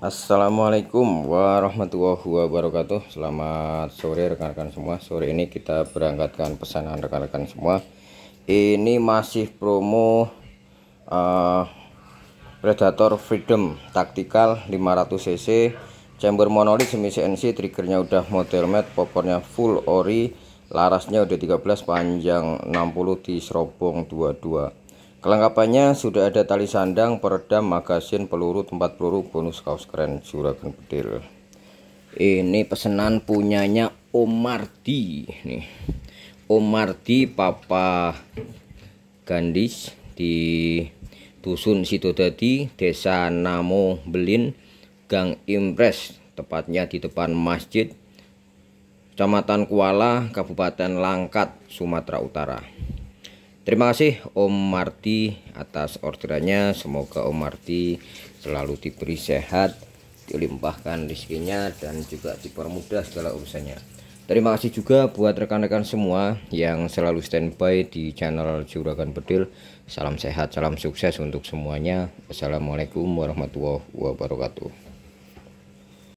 Assalamualaikum warahmatullahi wabarakatuh Selamat sore rekan-rekan semua Sore ini kita berangkatkan pesanan rekan-rekan semua Ini masih promo uh, Predator Freedom Taktikal 500cc Chamber monolith semi CNC Triggernya udah model mat Popornya full ori Larasnya udah 13 Panjang 60 di serobong 22 Kelengkapannya sudah ada tali sandang, peredam, magasin, peluru, tempat peluru, bonus kaos keren juragan bedil. Ini pesanan punyanya Mardi. nih. Mardi Papa Gandis di Dusun Sidodadi, Desa Namo Belin, Gang Impres, tepatnya di depan masjid Kecamatan Kuala, Kabupaten Langkat, Sumatera Utara. Terima kasih Om Marti atas orderannya. Semoga Om Marti selalu diberi sehat, dilimpahkan rezekinya dan juga dipermudah segala urusannya. Terima kasih juga buat rekan-rekan semua yang selalu standby di channel Juragan Bedil. Salam sehat, salam sukses untuk semuanya. Assalamualaikum warahmatullahi wabarakatuh.